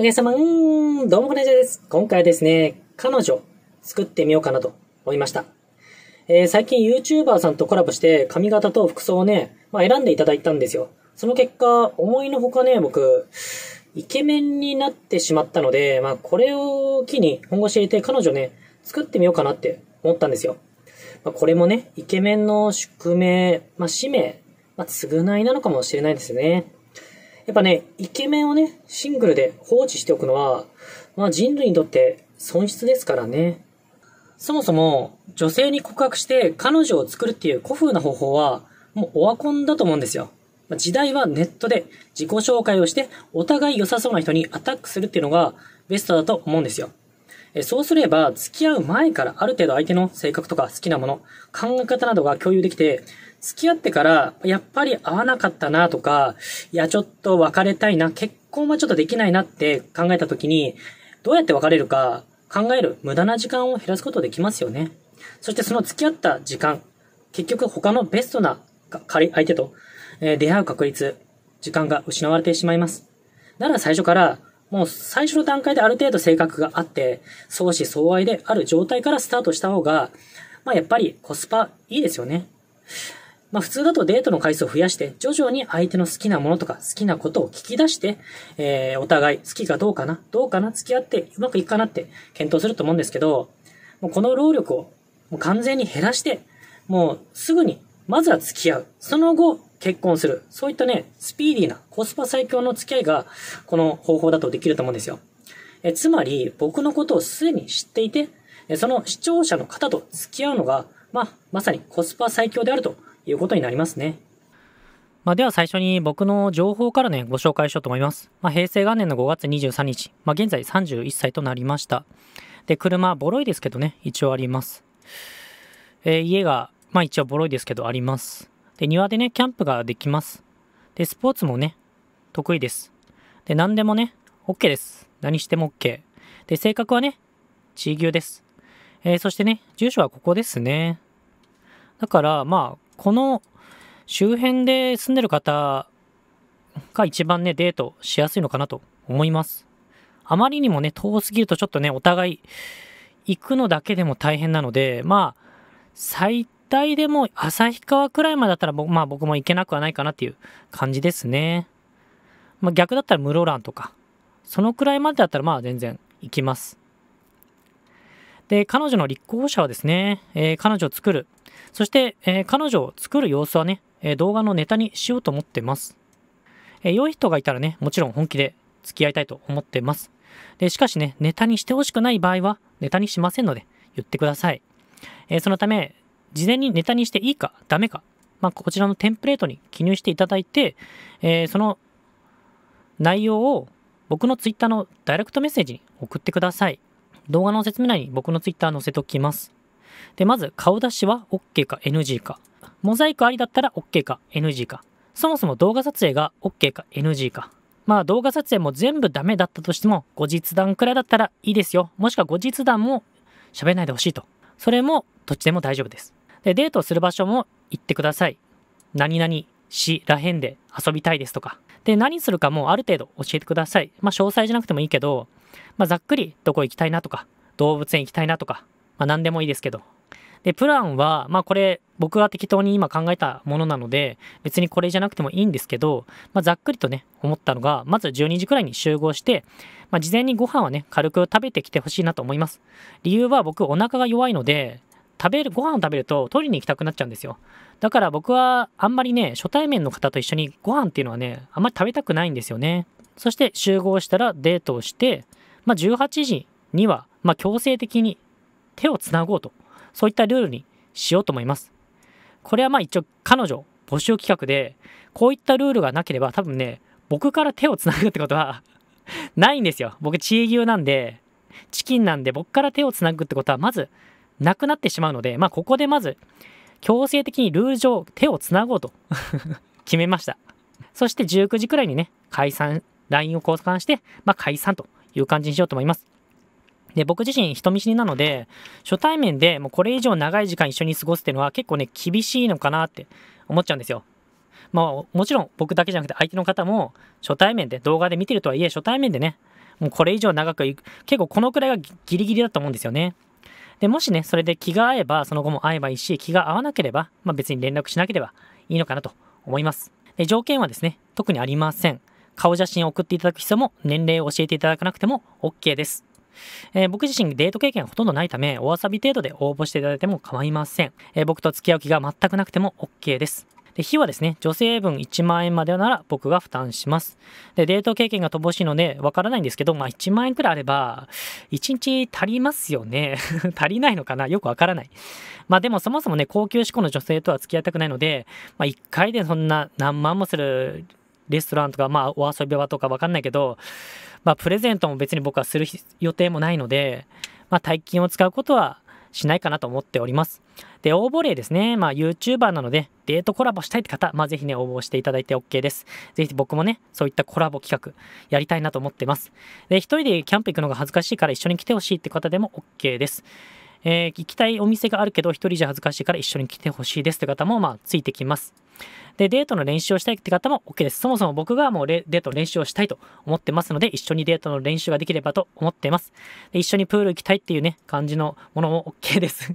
お客様、うーん、どうもこんにちはです。今回ですね、彼女作ってみようかなと思いました。えー、最近 YouTuber さんとコラボして髪型と服装をね、まあ、選んでいただいたんですよ。その結果、思いのほかね、僕、イケメンになってしまったので、まあこれを機に本腰入れて彼女ね、作ってみようかなって思ったんですよ。まあ、これもね、イケメンの宿命、まあ使命、まあ償いなのかもしれないですね。やっぱね、イケメンをね、シングルで放置しておくのは、まあ人類にとって損失ですからね。そもそも、女性に告白して彼女を作るっていう古風な方法は、もうオワコンだと思うんですよ。時代はネットで自己紹介をして、お互い良さそうな人にアタックするっていうのがベストだと思うんですよ。えそうすれば、付き合う前からある程度相手の性格とか好きなもの、考え方などが共有できて、付き合ってから、やっぱり合わなかったなとか、いや、ちょっと別れたいな、結婚はちょっとできないなって考えた時に、どうやって別れるか考える無駄な時間を減らすことできますよね。そしてその付き合った時間、結局他のベストな相手と出会う確率、時間が失われてしまいます。なら最初からもう最初の段階である程度性格があって、相思相愛である状態からスタートした方が、まあやっぱりコスパいいですよね。まあ普通だとデートの回数を増やして、徐々に相手の好きなものとか好きなことを聞き出して、えー、お互い好きかどうかな、どうかな、付き合ってうまくいくかなって検討すると思うんですけど、もうこの労力をもう完全に減らして、もうすぐに、まずは付き合う。その後、結婚する。そういったね、スピーディーな、コスパ最強の付き合いが、この方法だとできると思うんですよ。えつまり、僕のことをすでに知っていて、その視聴者の方と付き合うのが、まあ、まさにコスパ最強であるということになりますね。まあ、では最初に僕の情報からね、ご紹介しようと思います。まあ、平成元年の5月23日、まあ、現在31歳となりました。で、車、ボロいですけどね、一応あります。えー、家が、まあ一応ボロいですけどあります。で、庭でね、キャンプができます。で、スポーツもね、得意です。で、何でもね、OK です。何しても OK。で、性格はね、地牛です。えー、そしてね、住所はここですね。だから、まあ、この周辺で住んでる方が一番ね、デートしやすいのかなと思います。あまりにもね、遠すぎるとちょっとね、お互い行くのだけでも大変なので、まあ、最体でも旭川くらいまでだったら、まあ僕も行けなくはないかなっていう感じですね。まあ逆だったら室蘭とか、そのくらいまでだったらまあ全然行きます。で、彼女の立候補者はですね、えー、彼女を作る。そして、えー、彼女を作る様子はね、えー、動画のネタにしようと思ってます。え良い人がいたらね、もちろん本気で付き合いたいと思ってます。で、しかしね、ネタにしてほしくない場合は、ネタにしませんので、言ってください。えそのため、事前にネタにしていいかダメか、まあ、こちらのテンプレートに記入していただいて、えー、その内容を僕のツイッターのダイレクトメッセージに送ってください。動画の説明欄に僕のツイッター載せときます。で、まず顔出しは OK か NG か。モザイクありだったら OK か NG か。そもそも動画撮影が OK か NG か。まあ動画撮影も全部ダメだったとしても、後日談くらいだったらいいですよ。もしくは後日談も喋らないでほしいと。それもどっちでも大丈夫です。で、デートする場所も行ってください。何々しらへんで遊びたいですとか。で、何するかもある程度教えてください。まあ、詳細じゃなくてもいいけど、まあ、ざっくりどこ行きたいなとか、動物園行きたいなとか、まあ、何でもいいですけど。で、プランは、まあ、これ、僕が適当に今考えたものなので、別にこれじゃなくてもいいんですけど、まあ、ざっくりとね、思ったのが、まず12時くらいに集合して、まあ、事前にご飯はね、軽く食べてきてほしいなと思います。理由は僕、お腹が弱いので、食べるご飯を食べると取りに行きたくなっちゃうんですよだから僕はあんまりね初対面の方と一緒にご飯っていうのはねあんまり食べたくないんですよねそして集合したらデートをして、まあ、18時には、まあ、強制的に手をつなごうとそういったルールにしようと思いますこれはまあ一応彼女募集企画でこういったルールがなければ多分ね僕から手をつなぐってことはないんですよ僕地営牛なんでチキンなんで僕から手をつなぐってことはまずなくなってしまうので、まあ、ここでまず強制的にルール上手をつなごうと 決めましたそして19時くらいにね解散 LINE を交換して、まあ、解散という感じにしようと思いますで僕自身人見知りなので初対面でもうこれ以上長い時間一緒に過ごすっていうのは結構ね厳しいのかなって思っちゃうんですよまあもちろん僕だけじゃなくて相手の方も初対面で動画で見てるとはいえ初対面でねもうこれ以上長く結構このくらいがギリギリだと思うんですよねで、もしね、それで気が合えば、その後も会えばいいし、気が合わなければ、まあ、別に連絡しなければいいのかなと思います。で、条件はですね、特にありません。顔写真を送っていただく必要も、年齢を教えていただかなくても OK です。えー、僕自身デート経験ほとんどないため、お遊び程度で応募していただいても構いません。えー、僕と付き合う気が全くなくても OK です。で費はですね、女性分1万円までなら僕が負担します。で、デート経験が乏しいのでわからないんですけど、まあ1万円くらいあれば、1日足りますよね。足りないのかなよくわからない。まあでもそもそもね、高級志向の女性とは付き合いたくないので、まあ1回でそんな何万もするレストランとか、まあお遊び場とかわかんないけど、まあプレゼントも別に僕はする予定もないので、まあ大金を使うことはしないかなと思っております。で、応募例ですね。まあ、YouTuber なので、デートコラボしたいって方、まあ、ぜひね、応募していただいて OK です。ぜひ僕もね、そういったコラボ企画、やりたいなと思ってます。で、一人でキャンプ行くのが恥ずかしいから一緒に来てほしいって方でも OK です。えー、行きたいお店があるけど、一人じゃ恥ずかしいから一緒に来てほしいですって方も、まあ、ついてきます。で、デートの練習をしたいって方も OK です。そもそも僕がもうデートの練習をしたいと思ってますので、一緒にデートの練習ができればと思ってます。で一緒にプール行きたいっていうね、感じのものも OK です。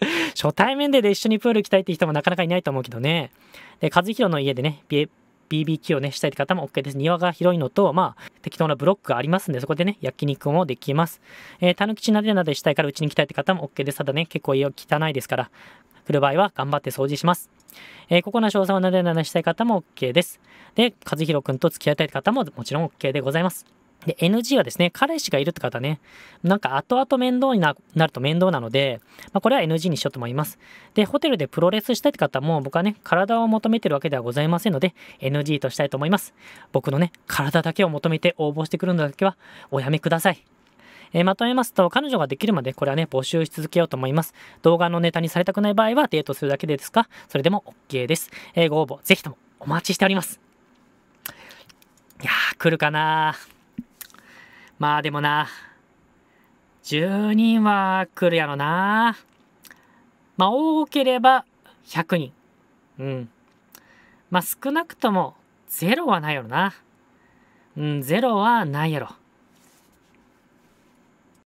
初対面でで一緒にプール行きたいって人もなかなかいないと思うけどね。で、和弘の家でね、BBQ をね、したいって方も OK です。庭が広いのと、まあ、適当なブロックがありますんで、そこでね、焼肉もできます。えー、たぬきちなでなでしたいから、うちにきたいって方も OK です。ただね、結構家は汚いですから、来る場合は頑張って掃除します。えー、ここの詳細をなでなでしたい方も OK です。で、和弘くんと付き合いたい方ももちろん OK でございます。で、NG はですね、彼氏がいるって方ね、なんか後々面倒になると面倒なので、まあ、これは NG にしようと思います。で、ホテルでプロレスしたいって方も、僕はね、体を求めてるわけではございませんので、NG としたいと思います。僕のね、体だけを求めて応募してくるのだけは、おやめください。えまとめますと、彼女ができるまでこれはね、募集し続けようと思います。動画のネタにされたくない場合はデートするだけでですかそれでも OK です。えご応募、ぜひともお待ちしております。いやー、来るかなまあでもな、10人は来るやろな。まあ多ければ100人。うん。まあ少なくとも0はないやろな。うん、0はないやろ。